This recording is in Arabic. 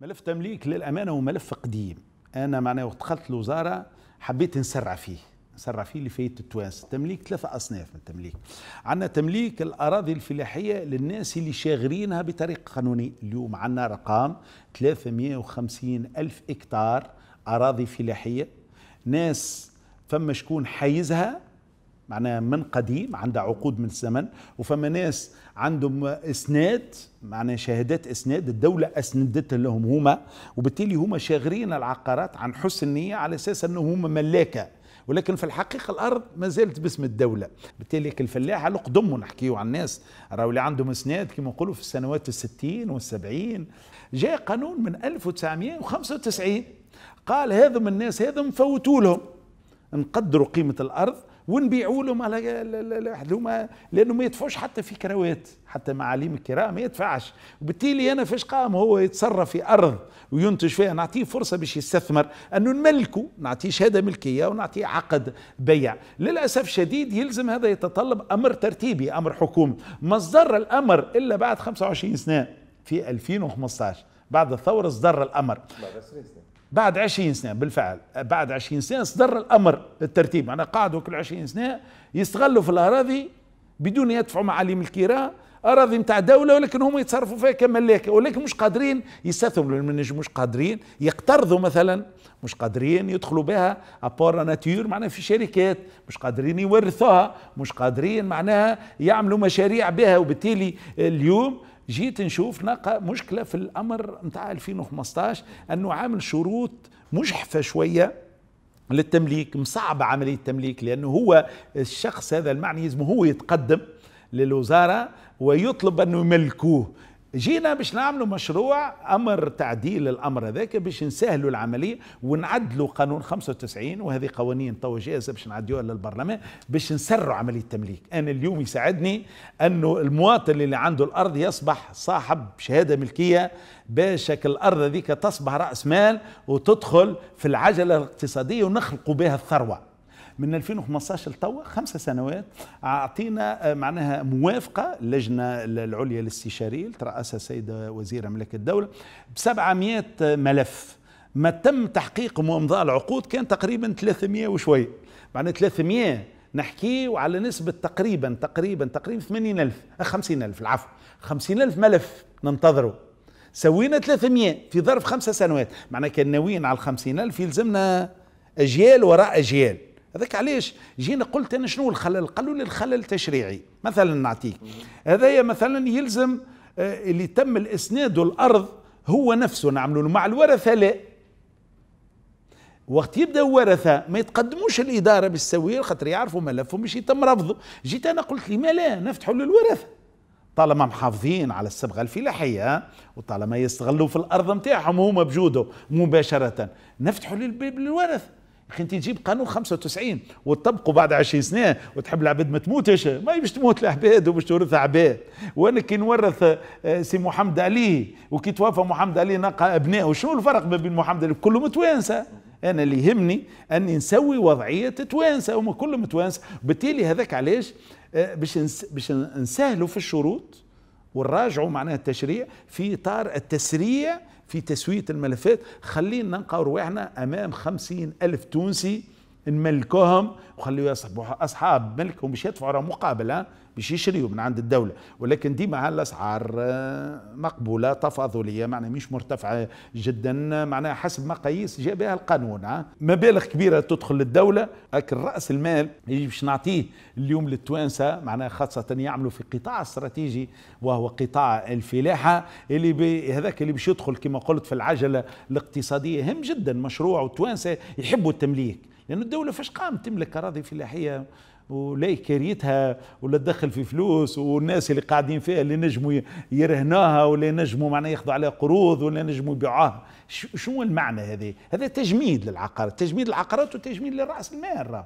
ملف تمليك للامانه هو ملف قديم انا معناه وقت دخلت الوزاره حبيت نسرع فيه نسرع فيه لفايده التوانس تمليك ثلاثه اصناف من التمليك عندنا تمليك الاراضي الفلاحيه للناس اللي شاغرينها بطريقه قانونيه اليوم عندنا رقم 350 الف هكتار اراضي فلاحيه ناس فما شكون حيزها معناها من قديم عندها عقود من الزمن وفما ناس عندهم اسناد معناها شهادات اسناد الدوله اسندت لهم هما وبالتالي هما شاغرين العقارات عن حسن نيه على اساس انهم هما ملاكه ولكن في الحقيقه الارض ما زالت باسم الدوله بالتالي الفلاح على قدمه نحكيو على الناس راهو اللي عندهم اسناد كما نقولوا في السنوات الستين والسبعين جاء قانون من 1995 قال هذم الناس هذم فوتوا لهم نقدروا قيمه الارض ونبيعوا لهم على هذوما لانه ما يدفعوش حتى في كروات حتى معاليم الكراء ما يدفعش وبالتالي انا فاش قام هو يتصرف في ارض وينتج فيها نعطيه فرصه باش يستثمر انه نملكه نعطيه شهاده ملكيه ونعطيه عقد بيع للاسف شديد يلزم هذا يتطلب امر ترتيبي امر حكومي مصدر الامر الا بعد 25 سنه في 2015 بعد الثوره اصدر الامر بعد 20 سنه بعد 20 سنه بالفعل بعد 20 سنه صدر الامر الترتيب معناها قعدوا كل 20 سنه يستغلوا في الاراضي بدون يدفعوا معاليم الكراء اراضي نتاع دوله ولكن هم يتصرفوا فيها كملاك ولكن مش قادرين يستثمروا المنج مش قادرين يقترضوا مثلا مش قادرين يدخلوا بها ابور ناتور معناها في شركات مش قادرين يورثوها مش قادرين معناها يعملوا مشاريع بها وبالتالي اليوم جيت نشوف نلقى مشكله في الامر نتاع 2015 انه عامل شروط مجحفه شويه للتمليك مصعب عمليه التمليك لانه هو الشخص هذا المعني يلزم هو يتقدم للوزاره ويطلب انه يملكوه جينا باش نعملوا مشروع امر تعديل الامر هذاك باش نسهلوا العمليه ونعدلوا قانون 95 وهذه قوانين تو جاهزه باش نعديوها للبرلمان باش نسرعوا عمليه التمليك انا اليوم يساعدني انه المواطن اللي عنده الارض يصبح صاحب شهاده ملكيه باش الارض هذيك تصبح راس مال وتدخل في العجله الاقتصاديه ونخلقوا بها الثروه من 2015 لتوا خمسة سنوات أعطينا آه، معناها موافقة اللجنة العليا الاستشارية ترأسها السيدة وزير ملك الدولة ب 700 آه، ملف ما تم تحقيق وامضاء العقود كان تقريبا 300 وشوي معناها 300 نحكي على نسبة تقريبا تقريبا تقريبا 80 ألف 50 ألف العفو 50 ألف ملف ننتظره سوينا 300 في ظرف خمسة سنوات معناها كان ناويين على 50000 ألف يلزمنا أجيال وراء أجيال هذاك علاش جينا قلت انا شنو الخلل قالوا لي الخلل تشريعي مثلا نعطيك هذايا مثلا يلزم آه، اللي تم الاسناد الارض هو نفسه نعملوا مع الورثه لا وقت يبدا الورثه ما يتقدموش الاداره بالسويه خاطر يعرفوا ملفهم باش يتم رفضه جيت انا قلت لما لا نفتحوا للورثه طالما محافظين على الصبغه الفلاحيه وطالما يستغلوا في الارض نتاعهم هما بجوده مباشره نفتحوا للباب للورثه اخي انت تجيب قانون 95 وتطبقه بعد 20 سنه وتحب العباد ما تموتش ما باش تموت العباد وباش تورث عباد وانا كي نورث آه، سي محمد علي وكي توفى محمد علي نقى ابنائه شنو الفرق ما بين محمد علي كله متوانسه انا اللي يهمني اني نسوي وضعيه تتوانسه هما كلهم متوانسه بالتالي هذاك علاش آه، باش باش نسهلوا في الشروط ونراجعوا معناها التشريع في إطار التسريع في تسوية الملفات خلينا نلقى رواحنا أمام خمسين ألف تونسي نملكوهم وخليوا يصبحوا اصحاب ملك ومش يدفعوا راه مقابله باش يشريوا من عند الدوله ولكن ديما الاسعار آه، مقبوله تفاضليه معناها مش مرتفعه جدا معناها حسب مقاييس جاء بها القانون مبالغ كبيره تدخل للدوله لكن راس المال اللي باش نعطيه اليوم للتوانسه معناها خاصه يعملوا في قطاع استراتيجي وهو قطاع الفلاحه اللي هذاك اللي باش يدخل كما قلت في العجله الاقتصاديه هم جدا مشروع والتوانسه يحبوا التمليك لأن الدولة فاش قامت تملك أراضي فلاحية ولا كريتها ولا تدخل في فلوس والناس اللي قاعدين فيها اللي نجموا يرهنوها ولا نجموا معناها ياخذوا عليها قروض ولا نجموا يبيعوها شنو المعنى هذا هذا تجميد للعقارات تجميد العقارات وتجميد لراس المال